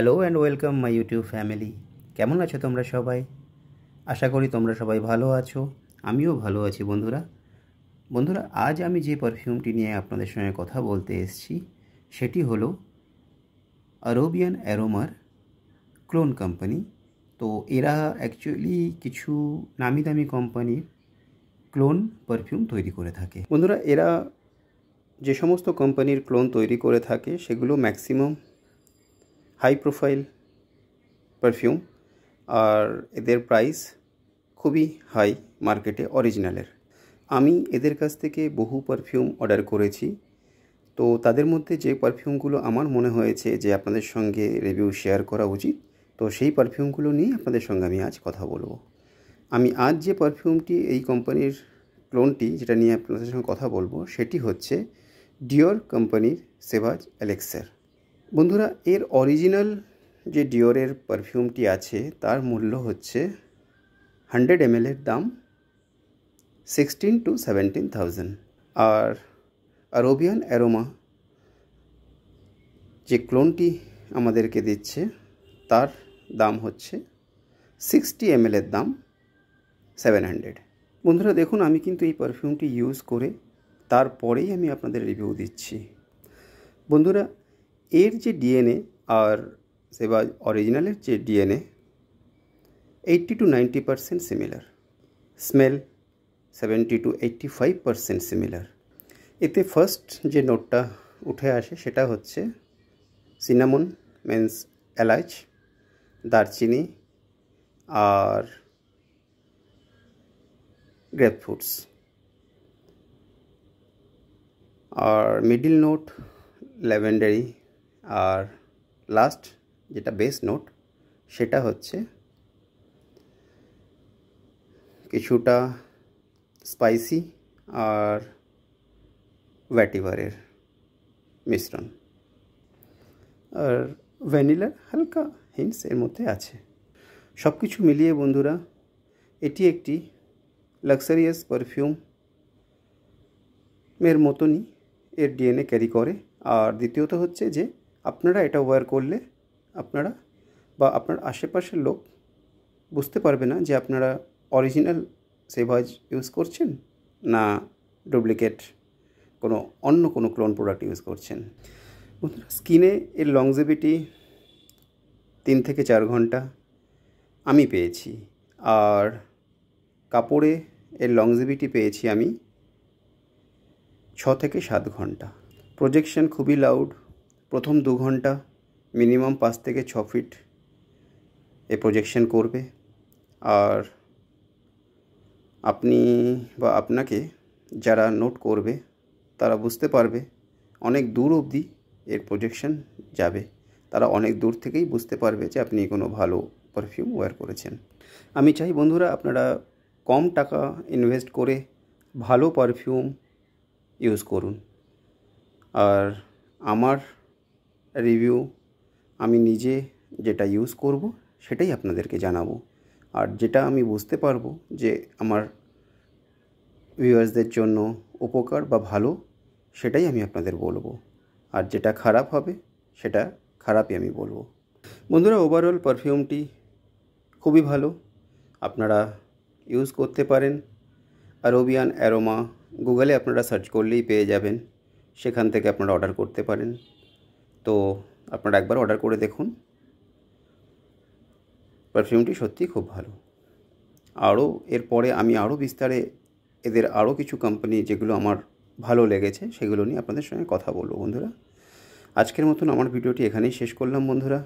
hello and welcome my YouTube family কেমন আছো তোমরা সবাই আশা করি তোমরা সবাই ভালো আছো আমিও ভালো আছি বন্ধুরা বন্ধুরা আজ আমি যে পারফিউমটি নিয়ে আপনাদের সঙ্গে কথা বলতে এসেছি সেটি হলো আরোবিয়ান অ্যারোমার ক্লোন কোম্পানি তো এরা অ্যাকচুয়ালি কিছু নামি দামি কোম্পানির ক্লোন পারফিউম তৈরি করে থাকে বন্ধুরা এরা যে সমস্ত কোম্পানির ক্লোন তৈরি করে থাকে সেগুলো ম্যাক্সিমাম হাই প্রোফাইল পারফিউম আর এদের প্রাইস খুবই হাই মার্কেটে অরিজিনালের আমি এদের কাছ থেকে বহু পারফিউম অর্ডার করেছি তো তাদের মধ্যে যে পারফিউমগুলো আমার মনে হয়েছে যে আপনাদের সঙ্গে রিভিউ শেয়ার করা উচিত তো সেই পারফিউমগুলো নিয়ে আপনাদের সঙ্গে আমি আজ কথা বলবো আমি আজ যে পারফিউমটি এই কোম্পানির ক্লোনটি যেটা নিয়ে আপনাদের সঙ্গে কথা বলবো সেটি হচ্ছে ডিওর কোম্পানির সেভাজ অ্যালেক্সের বন্ধুরা এর অরিজিনাল যে ডিওরের পারফিউমটি আছে তার মূল্য হচ্ছে হান্ড্রেড এম এর দাম সিক্সটিন টু সেভেন্টিন থাউজেন্ড আর আরোবিয়ান অ্যারোমা যে ক্লোনটি আমাদেরকে দিচ্ছে তার দাম হচ্ছে সিক্সটি এম এর দাম সেভেন হান্ড্রেড বন্ধুরা দেখুন আমি কিন্তু এই পারফিউমটি ইউজ করে তারপরেই আমি আপনাদের রিভিউ দিচ্ছি বন্ধুরা এর যে ডিএনএ আর সেবা অরিজিনালের যে DNA eighty to ninety percent similar smell seventy to eighty five percent similar এতে ফার্স্ট যে নোটটা উঠে আসে সেটা হচ্ছে সিনামন মিন্স এলাচ দারচিনি আর ফ্রুটস আর মিডিল নোট ল্যাভেন্ডারি আর লাস্ট যেটা বেস নোট সেটা হচ্ছে কিছুটা স্পাইসি আর ভ্যাটিভারের মিশ্রণ আর ভ্যানিলার হালকা হিন্স এর মধ্যে আছে সব কিছু মিলিয়ে বন্ধুরা এটি একটি লাক্সারিয়াস পারফিউম এর মতনই এর ডিএনএ ক্যারি করে আর দ্বিতীয়ত হচ্ছে যে আপনারা এটা ওয়্যার করলে আপনারা বা আপনার আশেপাশের লোক বুঝতে পারবে না যে আপনারা অরিজিনাল সেভাজ ইউজ করছেন না ডুপ্লিকেট কোনো অন্য কোনো ক্লোন প্রোডাক্ট ইউজ করছেন বন্ধুরা স্কিনে এর লংজেভিটি তিন থেকে চার ঘন্টা আমি পেয়েছি আর কাপড়ে এর লংজেভিটি পেয়েছি আমি ছ থেকে সাত ঘন্টা প্রজেকশন খুবই লাউড প্রথম দু ঘন্টা মিনিমাম পাঁচ থেকে ছ ফিট এ প্রজেকশন করবে আর আপনি বা আপনাকে যারা নোট করবে তারা বুঝতে পারবে অনেক দূর অবধি এর প্রজেকশন যাবে তারা অনেক দূর থেকেই বুঝতে পারবে যে আপনি কোনো ভালো পারফিউম ওয়্যার করেছেন আমি চাই বন্ধুরা আপনারা কম টাকা ইনভেস্ট করে ভালো পারফিউম ইউজ করুন আর আমার রিভিউ আমি নিজে যেটা ইউজ করব সেটাই আপনাদেরকে জানাবো আর যেটা আমি বুঝতে পারবো যে আমার ভিউয়ার্সদের জন্য উপকার বা ভালো সেটাই আমি আপনাদের বলবো আর যেটা খারাপ হবে সেটা খারাপই আমি বলবো বন্ধুরা ওভারঅল পারফিউমটি খুবই ভালো আপনারা ইউজ করতে পারেন আরোবিয়ান অ্যারোমা গুগলে আপনারা সার্চ করলেই পেয়ে যাবেন সেখান থেকে আপনারা অর্ডার করতে পারেন তো আপনারা একবার অর্ডার করে দেখুন পারফিউমটি সত্যি খুব ভালো আরও এরপরে আমি আরও বিস্তারে এদের আরও কিছু কোম্পানি যেগুলো আমার ভালো লেগেছে সেগুলো নিয়ে আপনাদের সঙ্গে কথা বলবো বন্ধুরা আজকের মতন আমার ভিডিওটি এখানেই শেষ করলাম বন্ধুরা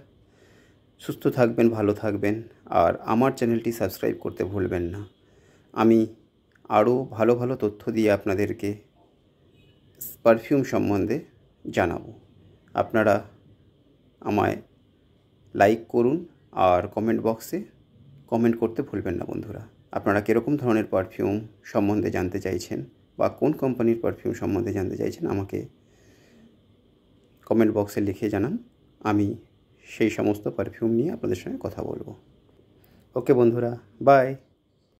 সুস্থ থাকবেন ভালো থাকবেন আর আমার চ্যানেলটি সাবস্ক্রাইব করতে ভুলবেন না আমি আরও ভালো ভালো তথ্য দিয়ে আপনাদেরকে পারফিউম সম্বন্ধে জানাবো আপনারা আমায় লাইক করুন আর কমেন্ট বক্সে কমেন্ট করতে ভুলবেন না বন্ধুরা আপনারা কীরকম ধরনের পারফিউম সম্বন্ধে জানতে চাইছেন বা কোন কোম্পানির পারফিউম সম্বন্ধে জানতে চাইছেন আমাকে কমেন্ট বক্সে লিখে জানান আমি সেই সমস্ত পারফিউম নিয়ে আপনাদের সঙ্গে কথা বলবো ওকে বন্ধুরা বাই